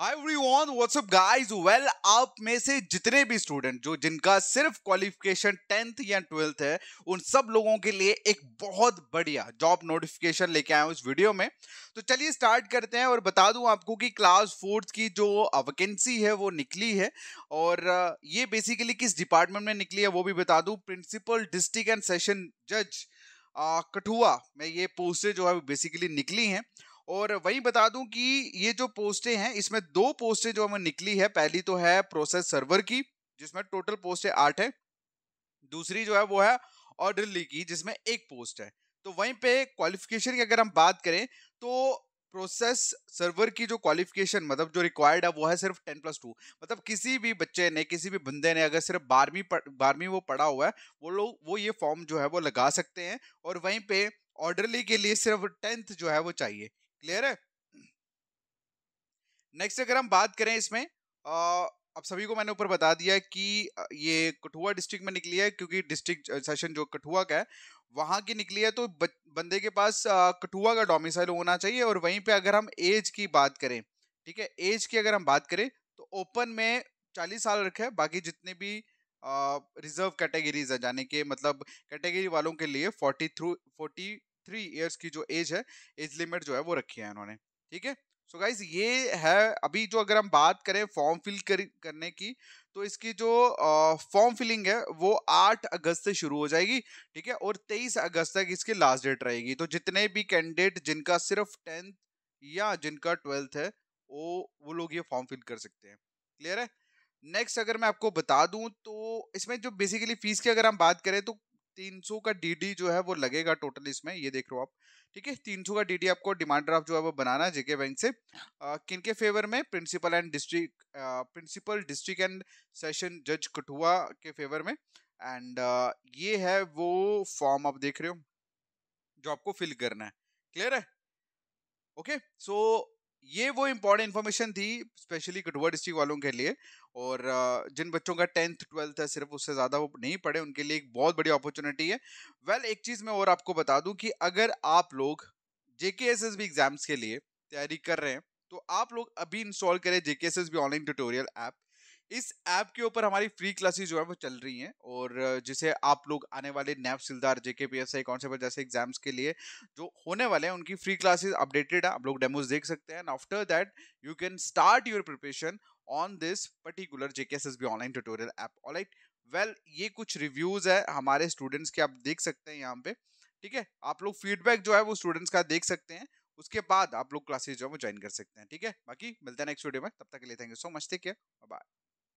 हाय everyone what's up guys well आप में से जितने भी स्टूडेंट जो जिनका सिर्फ क्वालिफिकेशन टेंथ या ट्वेल्थ है उन सब लोगों के लिए एक बहुत बढ़िया जॉब नोटिफिकेशन लेके आया हूँ इस वीडियो में तो चलिए स्टार्ट करते हैं और बता दूं आपको कि क्लास फोर्थ की जो वैकेंसी है वो निकली है और ये बेसिकली किस डिपार्टमेंट में निकली है वो भी बता दूँ प्रिंसिपल डिस्ट्रिक्ट एंड सेशन जज कठुआ में ये पोस्टें जो है बेसिकली निकली हैं और वही बता दूं कि ये जो पोस्टें हैं इसमें दो पोस्टें जो हमें निकली है पहली तो है प्रोसेस सर्वर की जिसमें टोटल पोस्टें आठ है दूसरी जो है वो है ऑर्डरली की जिसमें एक पोस्ट है तो वहीं पे क्वालिफिकेशन की अगर हम बात करें तो प्रोसेस सर्वर की जो क्वालिफिकेशन मतलब जो रिक्वायर्ड है वो है सिर्फ टेन प्लस टू मतलब किसी भी बच्चे ने किसी भी बंदे ने अगर सिर्फ बारहवीं बारहवीं वो पढ़ा हुआ है वो लोग वो ये फॉर्म जो है वो लगा सकते हैं और वहीं पे ऑर्डरली के लिए सिर्फ टेंथ जो है वो चाहिए क्लियर है नेक्स्ट अगर हम बात करें इसमें अब सभी को मैंने ऊपर बता दिया कि ये कठुआ डिस्ट्रिक्ट में निकली है क्योंकि डिस्ट्रिक्ट सेशन जो कठुआ का है वहाँ की निकली है तो बंदे के पास कठुआ का डोमिसाइल होना चाहिए और वहीं पे अगर हम एज की बात करें ठीक है एज की अगर हम बात करें तो ओपन में चालीस साल रखे है बाकी जितने भी रिजर्व कैटेगरीज है जाने के मतलब कैटेगरी वालों के लिए forty through forty three years की जो एज है एज लिमिट जो है वो रखी है उन्होंने ठीक है सो गाइज ये है अभी जो अगर हम बात करें फॉर्म फिल कर, करने की तो इसकी जो फॉर्म फिलिंग है वो 8 अगस्त से शुरू हो जाएगी ठीक है और 23 अगस्त तक इसकी लास्ट डेट रहेगी तो जितने भी कैंडिडेट जिनका सिर्फ टेंथ या जिनका ट्वेल्थ है वो वो लोग ये फॉर्म फिल कर सकते हैं क्लियर है नेक्स्ट अगर मैं आपको बता दूं तो इसमें जो बेसिकली फीस की अगर हम बात करें तो 300 का डीडी जो है वो लगेगा टोटल इसमें ये देख रहे हो आप ठीक है 300 का डीडी आपको डिमांड ड्राफ्ट जो है वो बनाना जेके बैंक से किन के फेवर में principal and district principal district and session जज कठुआ के फेवर में एंड ये है वो फॉर्म आप देख रहे हो जो आपको फिल करना है क्लियर है ओके सो ये वो इम्पोर्टेंट इन्फॉर्मेशन थी स्पेशली कठुआ डिस्ट्रिक्ट वालों के लिए और जिन बच्चों का टेंथ ट्वेल्थ है सिर्फ उससे ज़्यादा वो नहीं पढ़े उनके लिए एक बहुत बड़ी अपॉर्चुनिटी है वेल well, एक चीज़ मैं और आपको बता दूं कि अगर आप लोग जे K S S B exams के लिए तैयारी कर रहे हैं तो आप लोग अभी इंस्टॉल करें J K S S B online tutorial app इस ऐप के ऊपर हमारी फ्री क्लासेस जो है वो चल रही हैं और जिसे आप लोग आने वाले Naib Tehsildar J K P S I constable जैसे एग्जाम्स के लिए जो होने वाले हैं उनकी फ्री क्लासेस अपडेटेड है आप लोग डेमोज देख सकते हैं and after that you can start your preparation on this particular J K S S B online tutorial app alright well ये कुछ रिव्यूज है हमारे स्टूडेंट्स के आप देख सकते हैं यहाँ पे ठीक है आप लोग फीडबैक जो है वो स्टूडेंट्स का देख सकते हैं उसके बाद आप लोग क्लासेज जो है वो ज्वाइन कर सकते हैं ठीक है बाकी मिलते हैं नेक्स्ट वीडियो में तब तक के लिए thank you so much take care bye